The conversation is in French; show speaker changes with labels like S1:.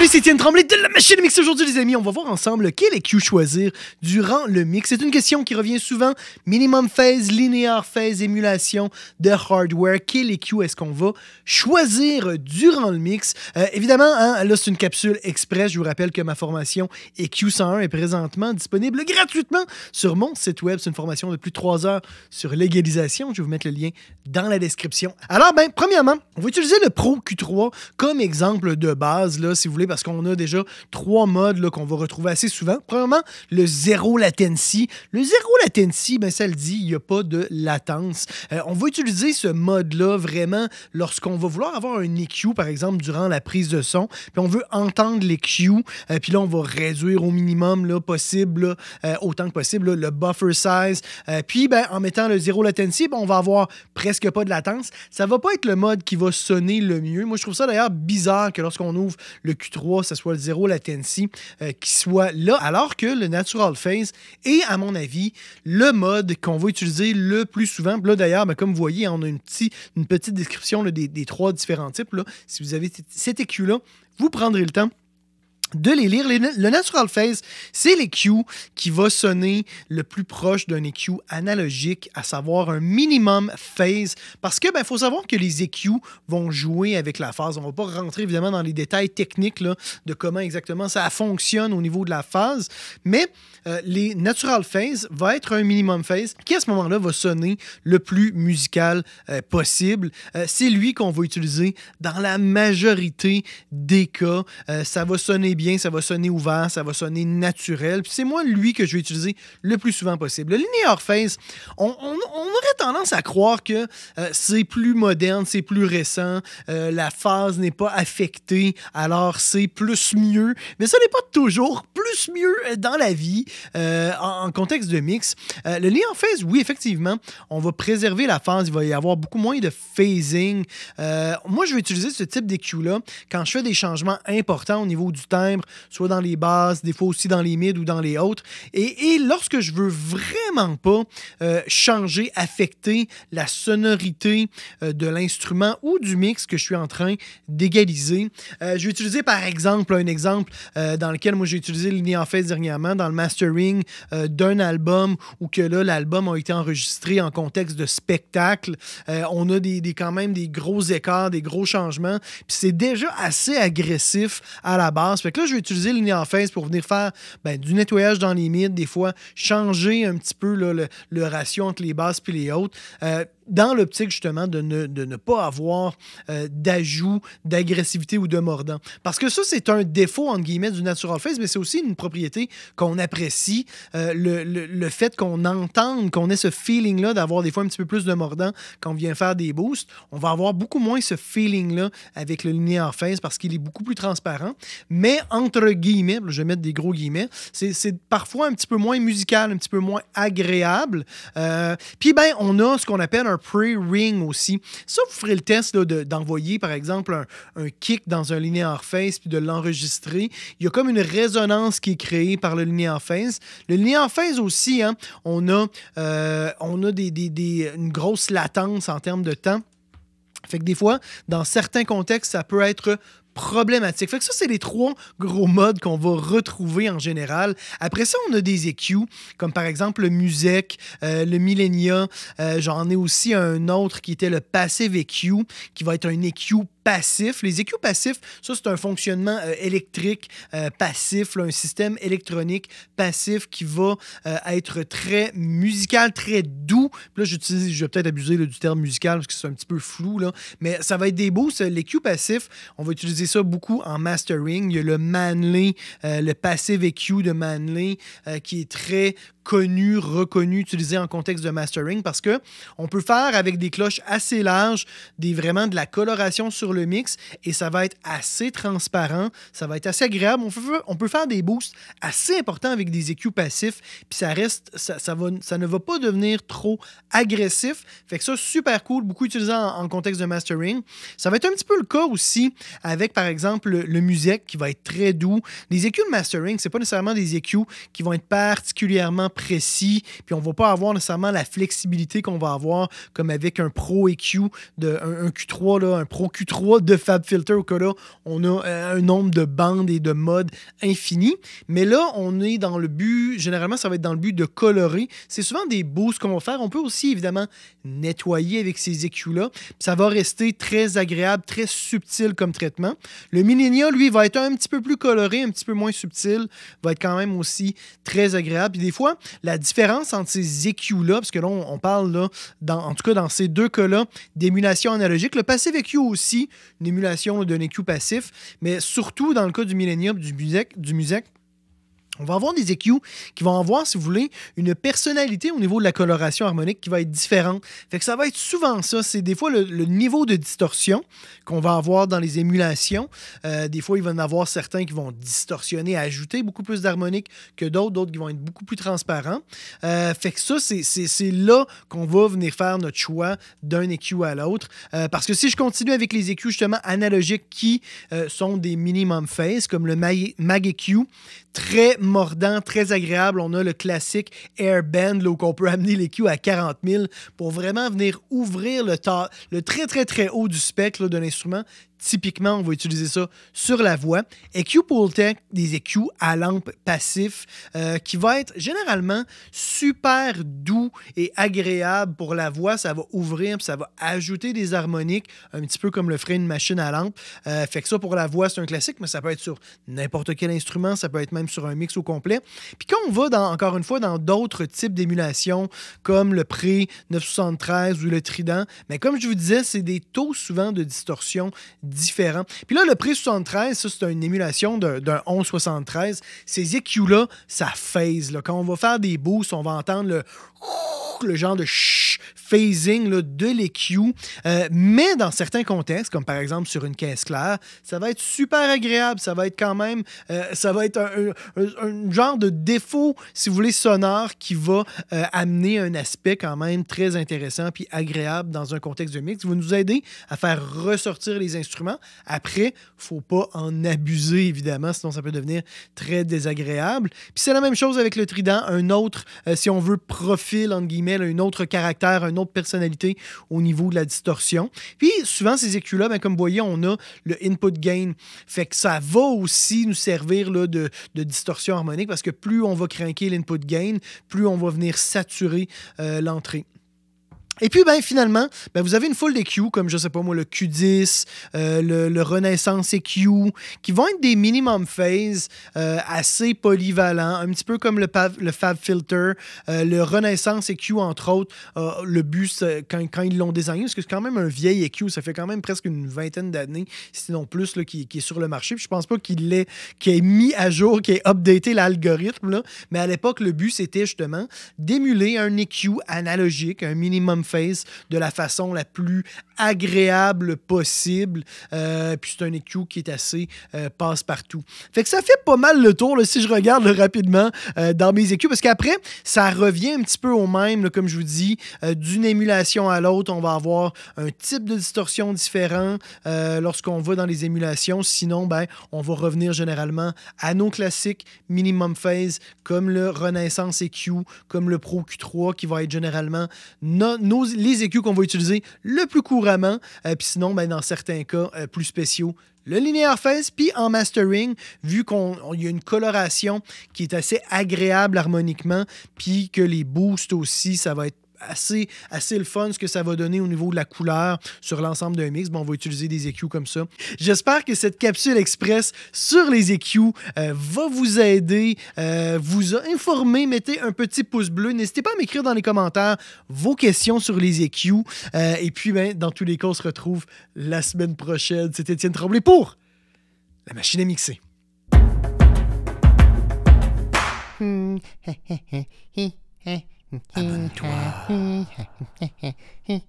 S1: Salut, c'est Étienne Tremblay de la machine mix. Aujourd'hui, les amis, on va voir ensemble quel EQ choisir durant le mix. C'est une question qui revient souvent. Minimum phase, linear phase, émulation de hardware. Quel EQ est-ce qu'on va choisir durant le mix? Euh, évidemment, hein, là, c'est une capsule express. Je vous rappelle que ma formation EQ 101 est présentement disponible gratuitement sur mon site web. C'est une formation de plus de 3 heures sur l'égalisation. Je vais vous mettre le lien dans la description. Alors, ben, premièrement, on va utiliser le Pro Q3 comme exemple de base, là, si vous voulez parce qu'on a déjà trois modes qu'on va retrouver assez souvent. Premièrement, le zéro latency. Le zéro latency, ben, ça le dit, il n'y a pas de latence. Euh, on va utiliser ce mode-là vraiment lorsqu'on va vouloir avoir un EQ, par exemple, durant la prise de son, puis on veut entendre l'EQ, euh, puis là, on va réduire au minimum là, possible, euh, autant que possible, le buffer size. puis, ben, en mettant le zéro latency, ben, on va avoir presque pas de latence. Ça va pas être le mode qui va sonner le mieux. Moi, je trouve ça d'ailleurs bizarre que lorsqu'on ouvre le Q 3 ce soit le zéro la euh, qui soit là, alors que le natural phase est, à mon avis, le mode qu'on va utiliser le plus souvent. Là, d'ailleurs, ben, comme vous voyez, on a une, une petite description des, trois différents types. Si vous avez cet écu-là, vous prendrez le temps de les lire. le natural phase, c'est l'EQ qui va sonner le plus proche d'un EQ analogique, à savoir un minimum phase, parce que ben faut savoir que les EQ vont jouer avec la phase. On va pas rentrer évidemment dans les détails techniques de comment exactement ça fonctionne au niveau de la phase, mais euh, les natural phase va être un minimum phase qui à ce moment-là va sonner le plus musical euh, possible. Euh, c'est lui qu'on va utiliser dans la majorité des cas. ça va sonner bien, ça va sonner ouvert, ça va sonner naturel. c'est moi, lui, que je vais utiliser le plus souvent possible. Le linear phase, on, aurait tendance à croire que euh, c'est plus moderne, c'est plus récent, euh, la phase n'est pas affectée, alors c'est plus mieux. Mais ce n'est pas toujours plus mieux dans la vie euh, en, contexte de mix. le linear phase, oui, effectivement, on va préserver la phase, il va y avoir beaucoup moins de phasing. moi, je vais utiliser ce type deq là quand je fais des changements importants au niveau du temps soit dans les basses, des fois aussi dans les mids ou dans les autres. Et, lorsque je veux vraiment pas euh, changer, affecter la sonorité euh, de l'instrument ou du mix que je suis en train d'égaliser, euh, je vais utiliser par exemple un exemple dans lequel moi j'ai utilisé en fait dernièrement dans le mastering d'un album ou que là l'album a été enregistré en contexte de spectacle. on a des, quand même des gros écarts, des gros changements. Puis c'est déjà assez agressif à la base. Fait que je vais utiliser le face pour venir faire ben, du nettoyage dans les mides, des fois, changer un petit peu le, ratio entre les basses et les hautes. Euh, dans l'optique justement de ne, pas avoir euh, d'ajout, d'agressivité ou de mordant. Parce que ça, c'est un défaut, entre guillemets, du natural face, mais c'est aussi une propriété qu'on apprécie, euh, le, fait qu'on entende, qu'on ait ce feeling-là d'avoir des fois un petit peu plus de mordant quand on vient faire des boosts. On va avoir beaucoup moins ce feeling-là avec le linear face parce qu'il est beaucoup plus transparent. Mais entre guillemets, je vais mettre des gros guillemets, c'est parfois un petit peu moins musical, un petit peu moins agréable. Euh, puis ben, on a ce qu'on appelle un pre-ring aussi. Ça, vous ferez le test d'envoyer, par exemple, un, kick dans un linear phase puis de l'enregistrer. Il y a comme une résonance qui est créée par le linear phase. Le linear phase aussi, hein, on a, euh, on a des, une grosse latence en termes de temps. Fait que des fois, dans certains contextes, ça peut être problématique. Fait que ça, c'est les trois gros modes qu'on va retrouver en général. Après ça, on a des EQ, comme par exemple le Musec, euh, le Millennia. Euh, j'en ai aussi un autre qui était le Passive EQ, qui va être un EQ passif Les EQ passifs, ça, c'est un fonctionnement euh, électrique euh, passif, un système électronique passif qui va euh, être très musical, très doux. là, j'utilise, je vais peut-être abuser du terme musical parce que c'est un petit peu flou, là, mais ça va être des beaux. L'EQ passif, on va utiliser ça beaucoup en mastering. Il y a le Manley, le passive EQ de Manley qui est très connu, reconnu, utilisé en contexte de mastering parce que on peut faire avec des cloches assez larges, des, vraiment de la coloration sur le mix et ça va être assez transparent, ça va être assez agréable. On peut, faire des boosts assez importants avec des EQ passifs, puis ça reste, ça, ne va pas devenir trop agressif. Fait que ça, super cool, beaucoup utilisé en, contexte de mastering. Ça va être un petit peu le cas aussi avec, par exemple, le, musique qui va être très doux. Les EQ de mastering, c'est pas nécessairement des EQ qui vont être particulièrement précis, puis on va pas avoir nécessairement la flexibilité qu'on va avoir comme avec un Pro EQ, de, un, Q3, là, un Pro Q3 de Fab Filter, au là, on a euh, un nombre de bandes et de modes infini. Mais là, on est dans le but, généralement, ça va être dans le but de colorer. C'est souvent des boosts qu'on va faire. On peut aussi, évidemment, nettoyer avec ces EQ-là. Ça va rester très agréable, très subtil comme traitement. Le Millenia, lui, va être un petit peu plus coloré, un petit peu moins subtil, va être quand même aussi très agréable. Puis des fois, la différence entre ces EQ-là, parce que là, on, parle, là, en tout cas dans ces deux cas-là, d'émulation analogique, le Passive EQ aussi une émulation d'un EQ passif, mais surtout dans le cas du millénium, du Musec, du on va avoir des EQ qui vont avoir, si vous voulez, une personnalité au niveau de la coloration harmonique qui va être différente. Fait que ça va être souvent ça. C'est des fois le, niveau de distorsion qu'on va avoir dans les émulations. Euh, des fois, il va y en avoir certains qui vont distorsionner, ajouter beaucoup plus d'harmonique que d'autres, d'autres qui vont être beaucoup plus transparents. Euh, fait que ça, c'est là qu'on va venir faire notre choix d'un EQ à l'autre. Euh, parce que si je continue avec les EQ justement analogiques qui sont des minimum phase, comme le Mag, EQ, très mordant, très agréable. On a le classique air là, où on peut amener les à 40 000 pour vraiment venir ouvrir le, le très, très, très haut du spectre de l'instrument typiquement, on va utiliser ça sur la voix. EQ Tech, des EQ à lampe passif, euh, qui va être généralement super doux et agréable pour la voix. Ça va ouvrir, puis ça va ajouter des harmoniques, un petit peu comme le frein de machine à lampe. Euh, fait que ça, pour la voix, c'est un classique, mais ça peut être sur n'importe quel instrument, ça peut être même sur un mix au complet. Puis quand on va, dans, encore une fois, dans d'autres types d'émulation, comme le Pré 973 ou le Trident, mais comme je vous disais, c'est des taux souvent de distorsion différent. Puis là, le prix 73, ça, c'est une émulation d'un 1173. Ces EQ-là, ça phase. Là. Quand on va faire des boosts, on va entendre le le genre de phasing de l'EQ. Euh, mais dans certains contextes, comme par exemple sur une caisse claire, ça va être super agréable. Ça va être quand même, euh, ça va être un, genre de défaut, si vous voulez, sonore qui va euh, amener un aspect quand même très intéressant puis agréable dans un contexte de mix. Vous nous aider à faire ressortir les instruments. Après, faut pas en abuser, évidemment, sinon ça peut devenir très désagréable. Puis c'est la même chose avec le trident, un autre, si on veut profiter entre guillemets, un autre caractère, une autre personnalité au niveau de la distorsion. Puis souvent, ces écus là ben, comme vous voyez, on a le input gain. Fait que ça va aussi nous servir de, distorsion harmonique parce que plus on va craquer l'input gain, plus on va venir saturer euh, l'entrée. Et puis, ben, finalement, ben, vous avez une foule d'EQ comme je sais pas moi, le Q10, euh, le, Renaissance EQ, qui vont être des minimum phase euh, assez polyvalents, un petit peu comme le, FabFilter, le Fab Filter, euh, le Renaissance EQ, entre autres. le bus quand, quand, ils l'ont désigné, parce que c'est quand même un vieil EQ, ça fait quand même presque une vingtaine d'années, sinon plus, là, qui, qui, est sur le marché. je pense pas qu'il l'ait ait mis à jour, qu'il ait updaté l'algorithme, mais à l'époque, le but, c'était justement d'émuler un EQ analogique, un minimum face de la façon la plus agréable possible. Euh, puis c'est un EQ qui est assez euh, passe-partout. Fait que ça fait pas mal le tour, si je regarde rapidement euh, dans mes EQ, parce qu'après, ça revient un petit peu au même, comme je vous dis, d'une émulation à l'autre, on va avoir un type de distorsion différent lorsqu'on va dans les émulations. Sinon, ben, on va revenir généralement à nos classiques minimum phase, comme le Renaissance EQ, comme le Pro Q3, qui va être généralement non les écus qu'on va utiliser le plus couramment. Euh, puis sinon, ben, dans certains cas euh, plus spéciaux, le linéaire face, puis en mastering, vu qu'il y a une coloration qui est assez agréable harmoniquement, puis que les boosts aussi, ça va être assez, assez le fun ce que ça va donner au niveau de la couleur sur l'ensemble d'un mix. Bon, on va utiliser des EQ comme ça. J'espère que cette capsule express sur les EQ euh, va vous aider, euh, vous a informé. Mettez un petit pouce bleu. N'hésitez pas à m'écrire dans les commentaires vos questions sur les EQ. Euh, et puis, ben, dans tous les cas, on se retrouve la semaine prochaine. C'était Étienne Tremblay pour La machine à mixer. Hmm. 嘿，嘿嘿嘿。